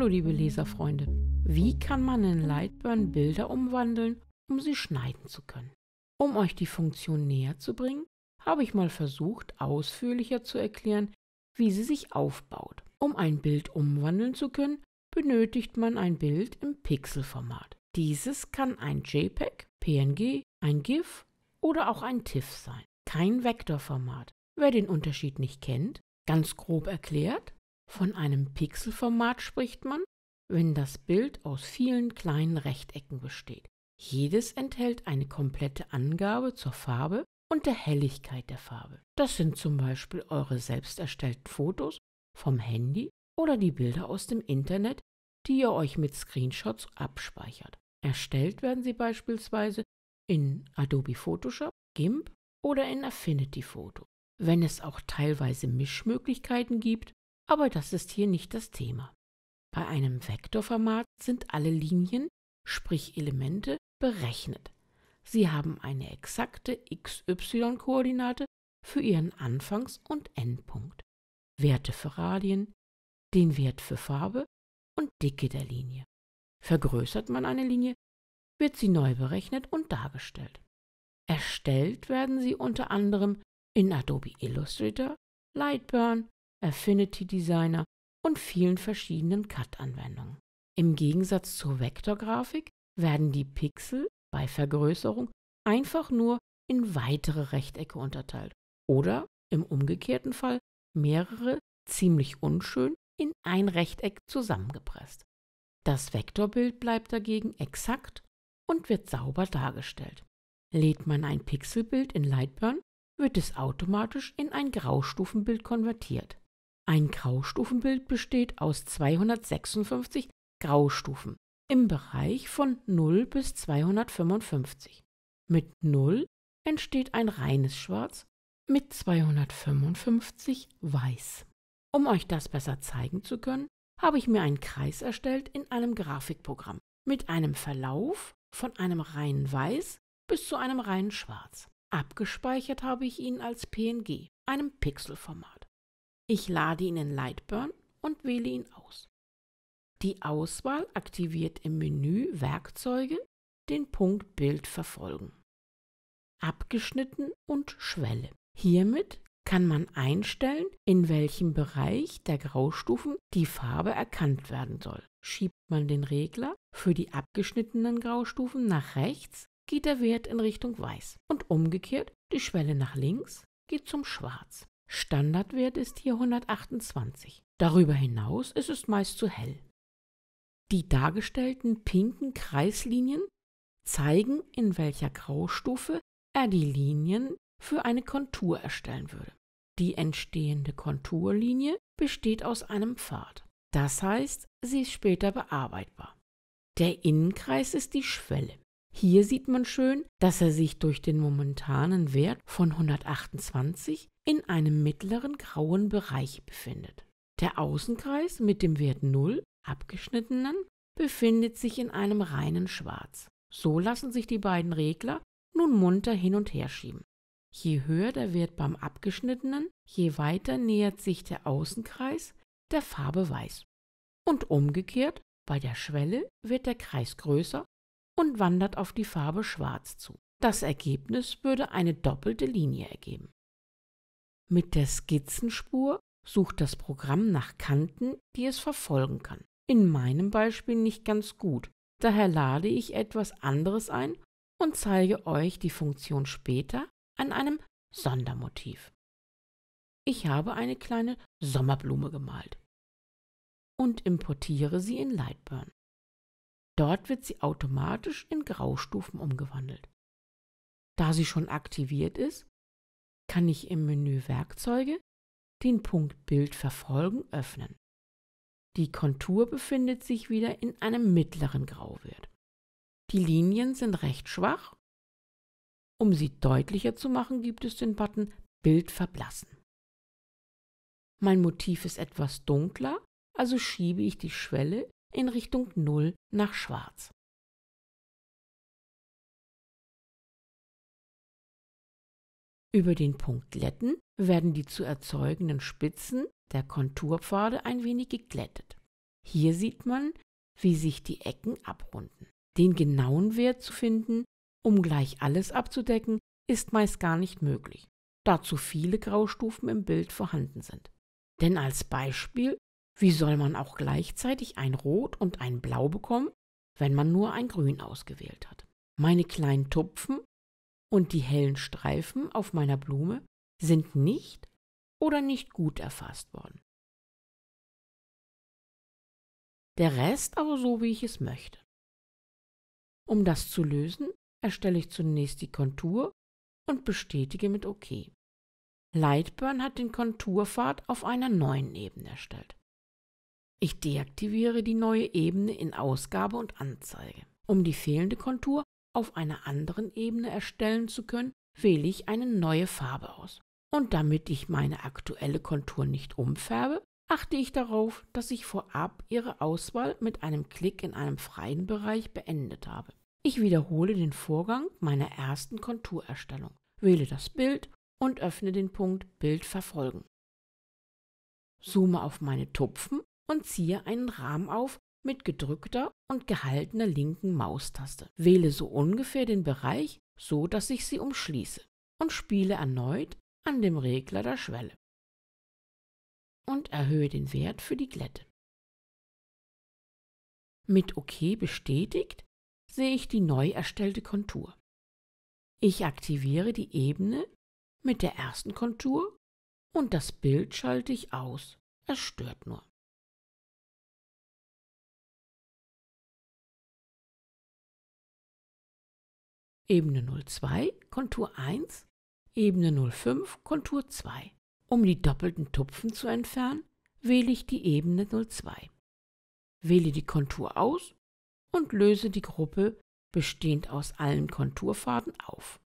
Hallo liebe Leserfreunde, wie kann man in Lightburn Bilder umwandeln, um sie schneiden zu können? Um euch die Funktion näher zu bringen, habe ich mal versucht, ausführlicher zu erklären, wie sie sich aufbaut. Um ein Bild umwandeln zu können, benötigt man ein Bild im Pixelformat. Dieses kann ein JPEG, PNG, ein GIF oder auch ein TIFF sein. Kein Vektorformat. Wer den Unterschied nicht kennt, ganz grob erklärt, von einem Pixelformat spricht man, wenn das Bild aus vielen kleinen Rechtecken besteht. Jedes enthält eine komplette Angabe zur Farbe und der Helligkeit der Farbe. Das sind zum Beispiel eure selbst erstellten Fotos vom Handy oder die Bilder aus dem Internet, die ihr euch mit Screenshots abspeichert. Erstellt werden sie beispielsweise in Adobe Photoshop, GIMP oder in Affinity Photo. Wenn es auch teilweise Mischmöglichkeiten gibt, aber das ist hier nicht das Thema. Bei einem Vektorformat sind alle Linien, sprich Elemente, berechnet. Sie haben eine exakte xy-Koordinate für ihren Anfangs- und Endpunkt, Werte für Radien, den Wert für Farbe und Dicke der Linie. Vergrößert man eine Linie, wird sie neu berechnet und dargestellt. Erstellt werden sie unter anderem in Adobe Illustrator, Lightburn, Affinity Designer und vielen verschiedenen cut anwendungen Im Gegensatz zur Vektorgrafik werden die Pixel bei Vergrößerung einfach nur in weitere Rechtecke unterteilt oder im umgekehrten Fall mehrere ziemlich unschön in ein Rechteck zusammengepresst. Das Vektorbild bleibt dagegen exakt und wird sauber dargestellt. Lädt man ein Pixelbild in Lightburn, wird es automatisch in ein Graustufenbild konvertiert. Ein Graustufenbild besteht aus 256 Graustufen im Bereich von 0 bis 255. Mit 0 entsteht ein reines Schwarz, mit 255 Weiß. Um euch das besser zeigen zu können, habe ich mir einen Kreis erstellt in einem Grafikprogramm mit einem Verlauf von einem reinen Weiß bis zu einem reinen Schwarz. Abgespeichert habe ich ihn als PNG, einem Pixelformat. Ich lade ihn in Lightburn und wähle ihn aus. Die Auswahl aktiviert im Menü Werkzeuge den Punkt Bild verfolgen. Abgeschnitten und Schwelle. Hiermit kann man einstellen, in welchem Bereich der Graustufen die Farbe erkannt werden soll. Schiebt man den Regler für die abgeschnittenen Graustufen nach rechts, geht der Wert in Richtung Weiß und umgekehrt die Schwelle nach links geht zum Schwarz. Standardwert ist hier 128. Darüber hinaus ist es meist zu hell. Die dargestellten pinken Kreislinien zeigen, in welcher Graustufe er die Linien für eine Kontur erstellen würde. Die entstehende Konturlinie besteht aus einem Pfad. Das heißt, sie ist später bearbeitbar. Der Innenkreis ist die Schwelle. Hier sieht man schön, dass er sich durch den momentanen Wert von 128 in einem mittleren grauen Bereich befindet. Der Außenkreis mit dem Wert 0 abgeschnittenen befindet sich in einem reinen Schwarz. So lassen sich die beiden Regler nun munter hin und her schieben. Je höher der Wert beim abgeschnittenen, je weiter nähert sich der Außenkreis der Farbe weiß. Und umgekehrt, bei der Schwelle wird der Kreis größer und wandert auf die Farbe schwarz zu. Das Ergebnis würde eine doppelte Linie ergeben. Mit der Skizzenspur sucht das Programm nach Kanten, die es verfolgen kann. In meinem Beispiel nicht ganz gut, daher lade ich etwas anderes ein und zeige euch die Funktion später an einem Sondermotiv. Ich habe eine kleine Sommerblume gemalt und importiere sie in Lightburn. Dort wird sie automatisch in Graustufen umgewandelt. Da sie schon aktiviert ist, kann ich im Menü Werkzeuge den Punkt Bild verfolgen öffnen. Die Kontur befindet sich wieder in einem mittleren Grauwert. Die Linien sind recht schwach. Um sie deutlicher zu machen, gibt es den Button Bild verblassen. Mein Motiv ist etwas dunkler, also schiebe ich die Schwelle in Richtung 0 nach Schwarz. Über den Punkt Glätten werden die zu erzeugenden Spitzen der Konturpfade ein wenig geglättet. Hier sieht man, wie sich die Ecken abrunden. Den genauen Wert zu finden, um gleich alles abzudecken, ist meist gar nicht möglich, da zu viele Graustufen im Bild vorhanden sind. Denn als Beispiel, wie soll man auch gleichzeitig ein Rot und ein Blau bekommen, wenn man nur ein Grün ausgewählt hat? Meine kleinen Tupfen und die hellen Streifen auf meiner Blume sind nicht oder nicht gut erfasst worden. Der Rest aber so, wie ich es möchte. Um das zu lösen, erstelle ich zunächst die Kontur und bestätige mit OK. Lightburn hat den Konturpfad auf einer neuen Ebene erstellt. Ich deaktiviere die neue Ebene in Ausgabe und Anzeige, um die fehlende Kontur auf einer anderen Ebene erstellen zu können, wähle ich eine neue Farbe aus. Und damit ich meine aktuelle Kontur nicht umfärbe, achte ich darauf, dass ich vorab Ihre Auswahl mit einem Klick in einem freien Bereich beendet habe. Ich wiederhole den Vorgang meiner ersten Konturerstellung, wähle das Bild und öffne den Punkt Bild verfolgen. Zoome auf meine Tupfen und ziehe einen Rahmen auf, mit gedrückter und gehaltener linken Maustaste. Wähle so ungefähr den Bereich, so dass ich sie umschließe und spiele erneut an dem Regler der Schwelle und erhöhe den Wert für die Glätte. Mit OK bestätigt sehe ich die neu erstellte Kontur. Ich aktiviere die Ebene mit der ersten Kontur und das Bild schalte ich aus. Es stört nur. Ebene 02, Kontur 1, Ebene 05, Kontur 2. Um die doppelten Tupfen zu entfernen, wähle ich die Ebene 02. Wähle die Kontur aus und löse die Gruppe bestehend aus allen Konturfaden auf.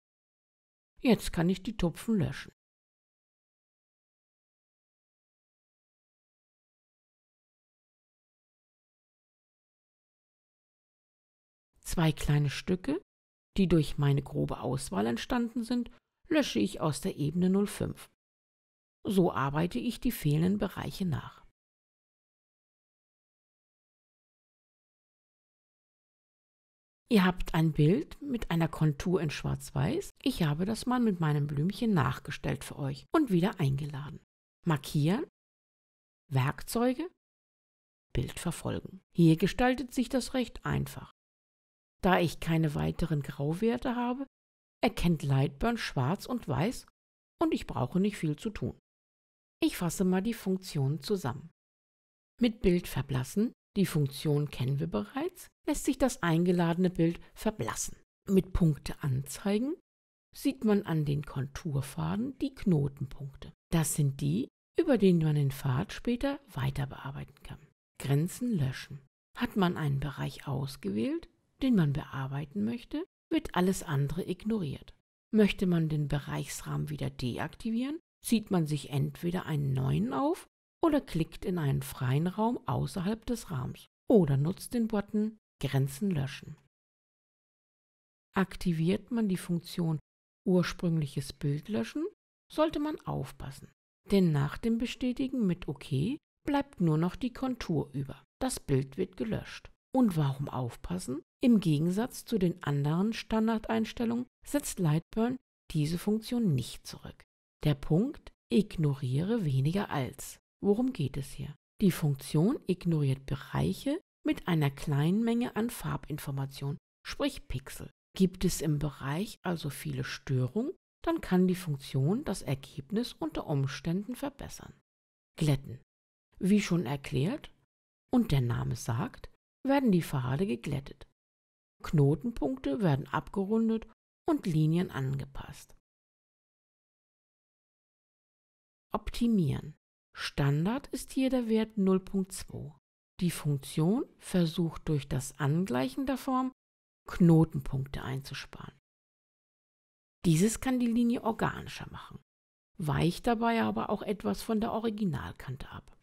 Jetzt kann ich die Tupfen löschen. Zwei kleine Stücke die durch meine grobe Auswahl entstanden sind, lösche ich aus der Ebene 05. So arbeite ich die fehlenden Bereiche nach. Ihr habt ein Bild mit einer Kontur in Schwarz-Weiß. Ich habe das mal mit meinem Blümchen nachgestellt für euch und wieder eingeladen. Markieren, Werkzeuge, Bild verfolgen. Hier gestaltet sich das recht einfach. Da ich keine weiteren Grauwerte habe, erkennt Lightburn schwarz und weiß und ich brauche nicht viel zu tun. Ich fasse mal die Funktionen zusammen. Mit Bild verblassen, die Funktion kennen wir bereits, lässt sich das eingeladene Bild verblassen. Mit Punkte anzeigen sieht man an den Konturfaden die Knotenpunkte. Das sind die, über denen man den Pfad später weiter bearbeiten kann. Grenzen löschen. Hat man einen Bereich ausgewählt, den man bearbeiten möchte, wird alles andere ignoriert. Möchte man den Bereichsrahmen wieder deaktivieren, zieht man sich entweder einen neuen auf oder klickt in einen freien Raum außerhalb des Rahmens oder nutzt den Button Grenzen löschen. Aktiviert man die Funktion ursprüngliches Bild löschen, sollte man aufpassen, denn nach dem Bestätigen mit OK bleibt nur noch die Kontur über. Das Bild wird gelöscht. Und warum aufpassen? Im Gegensatz zu den anderen Standardeinstellungen setzt Lightburn diese Funktion nicht zurück. Der Punkt ignoriere weniger als. Worum geht es hier? Die Funktion ignoriert Bereiche mit einer kleinen Menge an Farbinformation, sprich Pixel. Gibt es im Bereich also viele Störungen, dann kann die Funktion das Ergebnis unter Umständen verbessern. Glätten. Wie schon erklärt und der Name sagt, werden die Pfade geglättet. Knotenpunkte werden abgerundet und Linien angepasst. Optimieren. Standard ist hier der Wert 0.2. Die Funktion versucht durch das Angleichen der Form Knotenpunkte einzusparen. Dieses kann die Linie organischer machen, weicht dabei aber auch etwas von der Originalkante ab.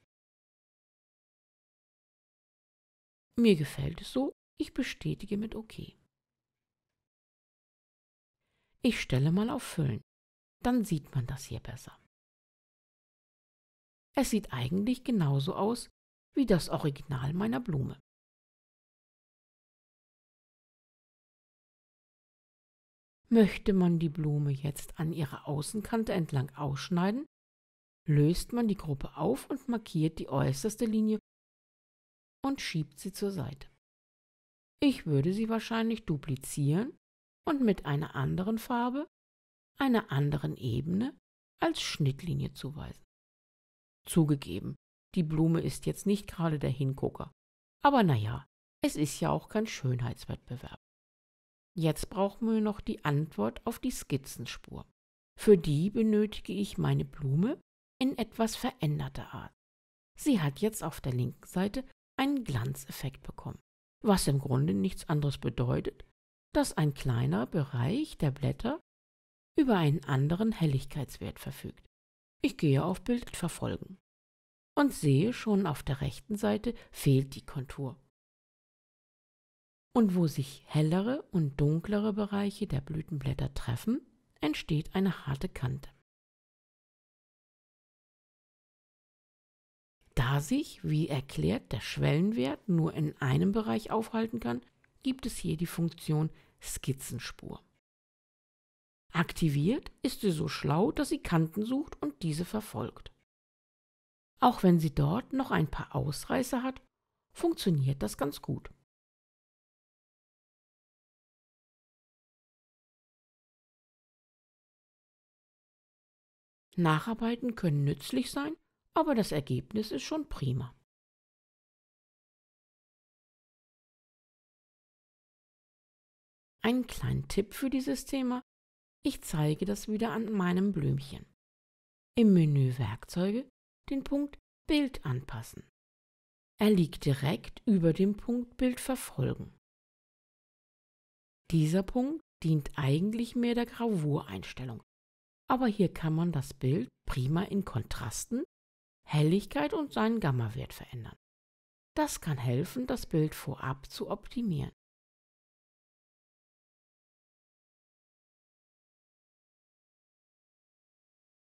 Mir gefällt es so, ich bestätige mit OK. Ich stelle mal auf Füllen, dann sieht man das hier besser. Es sieht eigentlich genauso aus wie das Original meiner Blume. Möchte man die Blume jetzt an ihrer Außenkante entlang ausschneiden, löst man die Gruppe auf und markiert die äußerste Linie und schiebt sie zur Seite. Ich würde sie wahrscheinlich duplizieren und mit einer anderen Farbe, einer anderen Ebene als Schnittlinie zuweisen. Zugegeben, die Blume ist jetzt nicht gerade der Hingucker, aber naja, es ist ja auch kein Schönheitswettbewerb. Jetzt brauchen wir noch die Antwort auf die Skizzenspur. Für die benötige ich meine Blume in etwas veränderter Art. Sie hat jetzt auf der linken Seite einen Glanzeffekt bekommen, was im Grunde nichts anderes bedeutet, dass ein kleiner Bereich der Blätter über einen anderen Helligkeitswert verfügt. Ich gehe auf Bild verfolgen und sehe schon auf der rechten Seite fehlt die Kontur. Und wo sich hellere und dunklere Bereiche der Blütenblätter treffen, entsteht eine harte Kante. Da sich, wie erklärt, der Schwellenwert nur in einem Bereich aufhalten kann, gibt es hier die Funktion Skizzenspur. Aktiviert ist sie so schlau, dass sie Kanten sucht und diese verfolgt. Auch wenn sie dort noch ein paar Ausreißer hat, funktioniert das ganz gut. Nacharbeiten können nützlich sein aber das Ergebnis ist schon prima. Ein kleinen Tipp für dieses Thema. Ich zeige das wieder an meinem Blümchen. Im Menü Werkzeuge den Punkt Bild anpassen. Er liegt direkt über dem Punkt Bild verfolgen. Dieser Punkt dient eigentlich mehr der Gravureinstellung, aber hier kann man das Bild prima in Kontrasten Helligkeit und seinen Gamma-Wert verändern. Das kann helfen, das Bild vorab zu optimieren.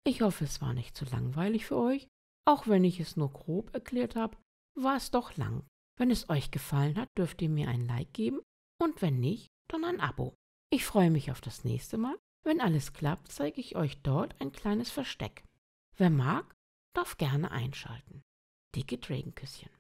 Ich hoffe, es war nicht zu so langweilig für euch. Auch wenn ich es nur grob erklärt habe, war es doch lang. Wenn es euch gefallen hat, dürft ihr mir ein Like geben und wenn nicht, dann ein Abo. Ich freue mich auf das nächste Mal. Wenn alles klappt, zeige ich euch dort ein kleines Versteck. Wer mag, darf gerne einschalten. Dicke Dragon-Küsschen.